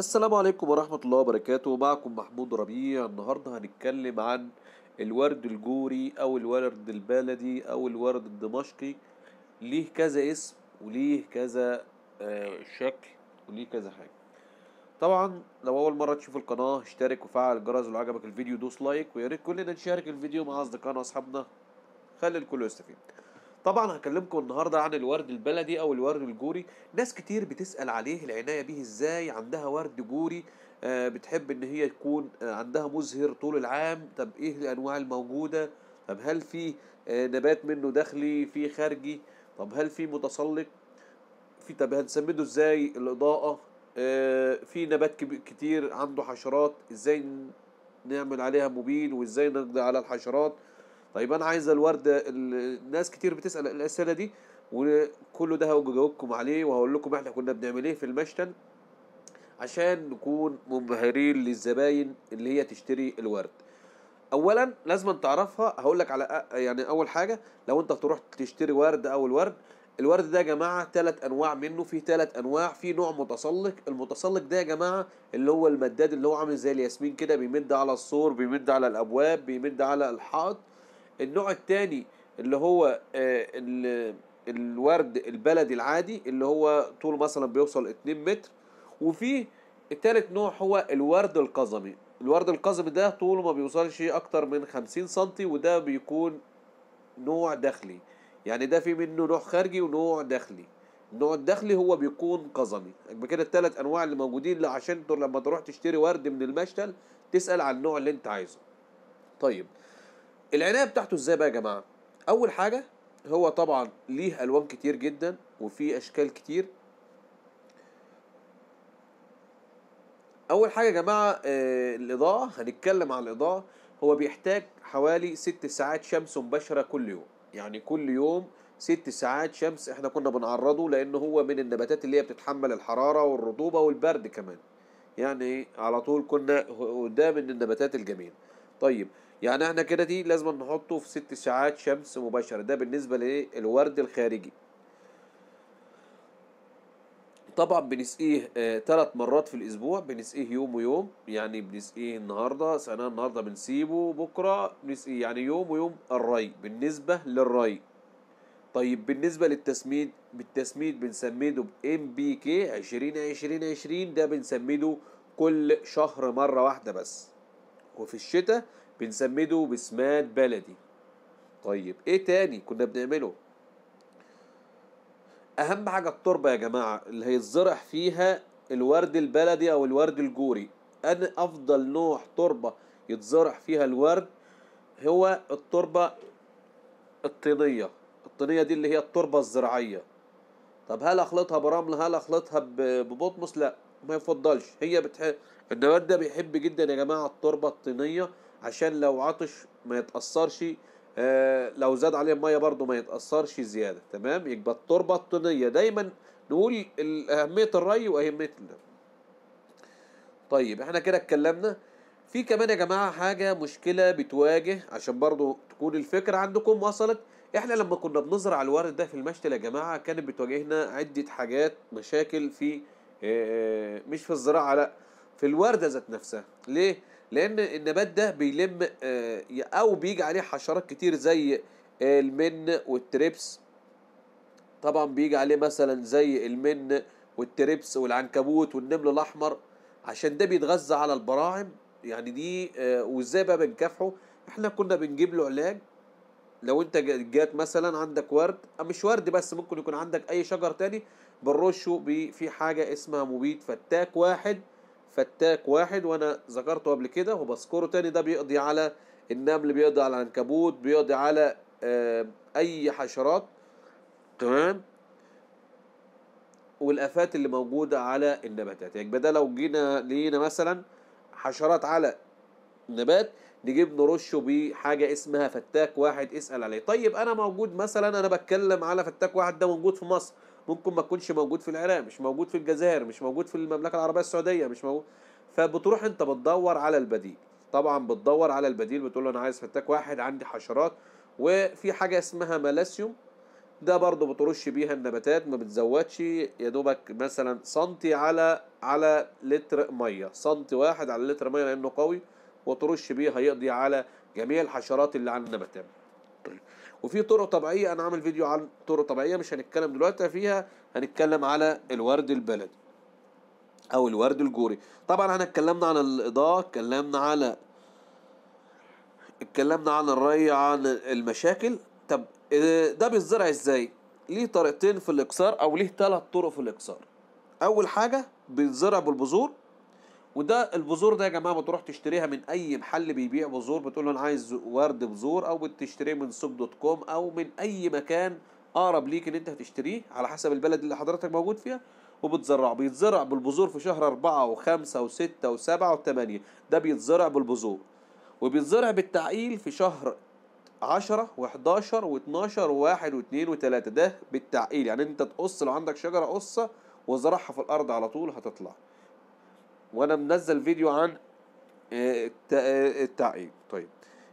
السلام عليكم ورحمة الله وبركاته معكم محمود ربيع النهاردة هنتكلم عن الورد الجوري أو الورد البلدي أو الورد الدمشقي ليه كذا اسم وليه كذا آه، شكل وليه كذا حاجة طبعا لو أول مرة تشوف القناة اشترك وفعل الجرس لو عجبك الفيديو دوس لايك ويا ريت كلنا نشارك الفيديو مع أصدقائنا وأصحابنا خلي الكل يستفيد طبعا هكلمكم النهارده عن الورد البلدي او الورد الجوري ناس كتير بتسال عليه العنايه بيه ازاي عندها ورد جوري آه، بتحب ان هي يكون آه، عندها مزهر طول العام طب ايه الانواع الموجوده طب هل في آه، نبات منه داخلي في خارجي طب هل في متسلق في طب هنسمده ازاي الاضاءه في نبات كتير عنده حشرات ازاي نعمل عليها مبيد وازاي نقضي على الحشرات طيب انا عايز الورد الناس كتير بتسال الاسئله دي وكله ده هجاوبكم عليه وهقول لكم احنا كنا بنعمل ايه في المشتل عشان نكون مبهرين للزباين اللي هي تشتري الورد اولا لازم تعرفها هقول لك على يعني اول حاجه لو انت تروح تشتري ورد او الورد الورد ده يا جماعه ثلاث انواع منه في ثلاث انواع في نوع متسلق المتسلق ده يا جماعه اللي هو المداد اللي هو عامل زي الياسمين كده بيمد على السور بيمد على الابواب بيمد على الحائط النوع الثاني اللي هو آه، الورد البلدي العادي اللي هو طوله مثلا بيوصل 2 متر وفي التالت نوع هو الورد القزمي الورد القزمي ده طوله ما بيوصلش اكتر من 50 سنتي وده بيكون نوع داخلي يعني ده في منه نوع خارجي ونوع داخلي النوع الداخلي هو بيكون قزمي كده الثلاث انواع اللي موجودين عشان لما تروح تشتري ورد من المشتل تسال على النوع اللي انت عايزه طيب العنايه بتاعته ازاي بقى يا جماعه اول حاجه هو طبعا ليه الوان كتير جدا وفي اشكال كتير اول حاجه يا جماعه آه، الاضاءه هنتكلم على الاضاءه هو بيحتاج حوالي ست ساعات شمس مباشره كل يوم يعني كل يوم ست ساعات شمس احنا كنا بنعرضه لان هو من النباتات اللي هي بتتحمل الحراره والرطوبه والبرد كمان يعني على طول كنا قدام النباتات الجميله طيب يعني احنا كده دي لازم نحطه في ست ساعات شمس مباشرة ده بالنسبة للورد الخارجي طبعا بنسقيه ثلاث آه مرات في الاسبوع بنسقيه يوم ويوم يعني بنسقيه النهارده سنة النهارده بنسيبه بكره بنسقيه يعني يوم ويوم الري بالنسبه للري طيب بالنسبه للتسميد بالتسميد بنسميده بـ MBK كي 20 20 20 ده بنسميده كل شهر مره واحده بس وفي الشتاء بنسمده بسمات بلدي طيب ايه تاني كنا بنعمله اهم حاجة التربة يا جماعة اللي هيتزرع فيها الورد البلدي او الورد الجوري انا افضل نوع تربة يتزرع فيها الورد هو التربة الطينية الطينية دي اللي هي التربة الزراعية طب هل اخلطها برمل هل اخلطها ببطمس لا ما يفضلش هي بتحب النبات ده بيحب جدا يا جماعة التربة الطينية عشان لو عطش ما يتأثرش آه لو زاد عليه الميه برضو ما يتأثرش زيادة تمام يبقى التربة الطينية دايما نقول أهمية الري وأهمية النمو طيب احنا كده اتكلمنا في كمان يا جماعة حاجة مشكلة بتواجه عشان برضو تكون الفكرة عندكم وصلت احنا لما كنا بنزرع الورد ده في المشتل يا جماعة كانت بتواجهنا عدة حاجات مشاكل في آه، مش في الزراعة لا في الوردة ذات نفسها ليه؟ لان النبات ده بيلم آه، او بيجي عليه حشرات كتير زي المن والتريبس طبعا بيجي عليه مثلا زي المن والتريبس والعنكبوت والنمل الاحمر عشان ده بيتغذى على البراعم يعني دي آه، وازاي بقى بنكافحه احنا كنا بنجيب له علاج لو انت جات مثلا عندك ورد آه، مش ورد بس ممكن يكون عندك اي شجر تاني بنرشه في حاجه اسمها مبيد فتاك واحد فتاك واحد وانا ذكرته قبل كده وبذكره تاني ده بيقضي على النمل بيقضي على العنكبوت بيقضي على آه، اي حشرات تمام والافات اللي موجوده على النباتات يعني ده لو جينا لينا مثلا حشرات على نبات نجيب نرشه بحاجه اسمها فتاك واحد اسال عليه طيب انا موجود مثلا انا بتكلم على فتاك واحد ده موجود في مصر ممكن ما تكونش موجود في العراق مش موجود في الجزائر مش موجود في المملكه العربيه السعوديه مش موجود فبتروح انت بتدور على البديل طبعا بتدور على البديل بتقول له انا عايز فتاك واحد عندي حشرات وفي حاجه اسمها ملاسيوم ده برضه بترش بيها النباتات ما بتزودش يا دوبك مثلا سنتي على على لتر ميه سنتي واحد على لتر ميه لانه قوي وترش بيه هيقضي على جميع الحشرات اللي على النباتات طيب وفي طرق طبيعية أنا عامل فيديو عن طرق طبيعية مش هنتكلم دلوقتي فيها هنتكلم على الورد البلدي أو الورد الجوري طبعا احنا اتكلمنا عن الإضاءة اتكلمنا على اتكلمنا عن الري عن المشاكل طب آه، ده بيتزرع ازاي ليه طريقتين في الإكسار او ليه ثلاث طرق في الإكسار اول حاجه بيتزرع بالبذور وده البذور ده يا جماعه بتروح تشتريها من اي محل بيبيع بذور بتقول له انا عايز ورد بذور او بتشتريه من سوق دوت كوم او من اي مكان اقرب ليك ان انت هتشتريه على حسب البلد اللي حضرتك موجود فيها وبتزرعه بيتزرع بالبذور في شهر أربعة و5 و6 و7 و8 ده بيتزرع بالبذور وبيتزرع بالتعقيل في شهر 10 و11 و12 و1 و2 و3 ده بالتعقيل يعني انت تقص لو عندك شجره قصه وزرعها في الارض على طول هتطلع وانا منزل فيديو عن آه، آه، التعقيد طيب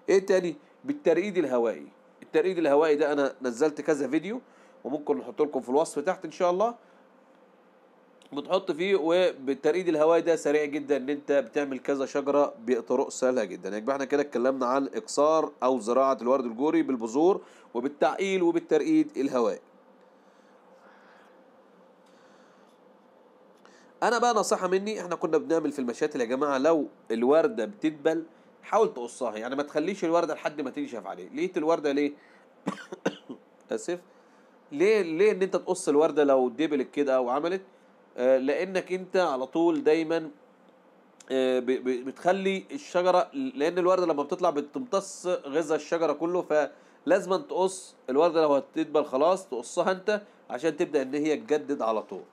ايه تاني بالترقيد الهوائي الترقيد الهوائي ده انا نزلت كذا فيديو وممكن نحط لكم في الوصف تحت ان شاء الله بتحط فيه وبالترقيد الهوائي ده سريع جدا ان انت بتعمل كذا شجره بطرق سهله جدا يعني يبقى يعني احنا كده اتكلمنا عن اقصار او زراعه الورد الجوري بالبذور وبالتعقيل وبالترقيد الهوائي انا بقى نصيحه مني احنا كنا بنعمل في المشاتل يا جماعه لو الورده بتدبل حاول تقصها يعني ما تخليش الورده لحد ما تنشف عليه لقيت الورده ليه اسف ليه ليه ان انت تقص الورده لو دبلت كده او عملت آه، لانك انت على طول دايما آه، بتخلي الشجره لان الورده لما بتطلع بتمتص غذاء الشجره كله فلازم تقص الورده لو هتدبل خلاص تقصها انت عشان تبدا ان هي تجدد على طول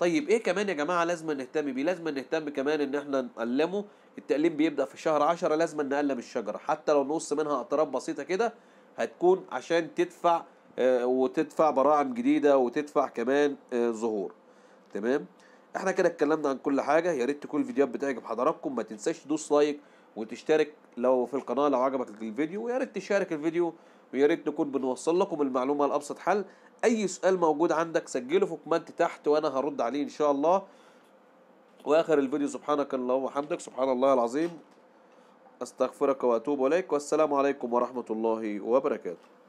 طيب ايه كمان يا جماعه لازم نهتم بيه لازم نهتم كمان ان احنا نقلمه التقليم بيبدا في شهر 10 لازم نقلم الشجره حتى لو نقص منها اطراف بسيطه كده هتكون عشان تدفع آه، وتدفع براعم جديده وتدفع كمان آه، ظهور زهور تمام احنا كده اتكلمنا عن كل حاجه يا ريت تكون الفيديوهات بتعجب حضراتكم ما تنساش تدوس لايك وتشترك لو في القناه لو عجبك الفيديو ويا ريت تشارك الفيديو ويا ريت نكون بنوصل لكم المعلومه لابسط حل اي سؤال موجود عندك سجله في كومنت تحت وانا هرد عليه ان شاء الله واخر الفيديو سبحانك اللهم وبحمدك سبحان الله العظيم استغفرك واتوب اليك والسلام عليكم ورحمه الله وبركاته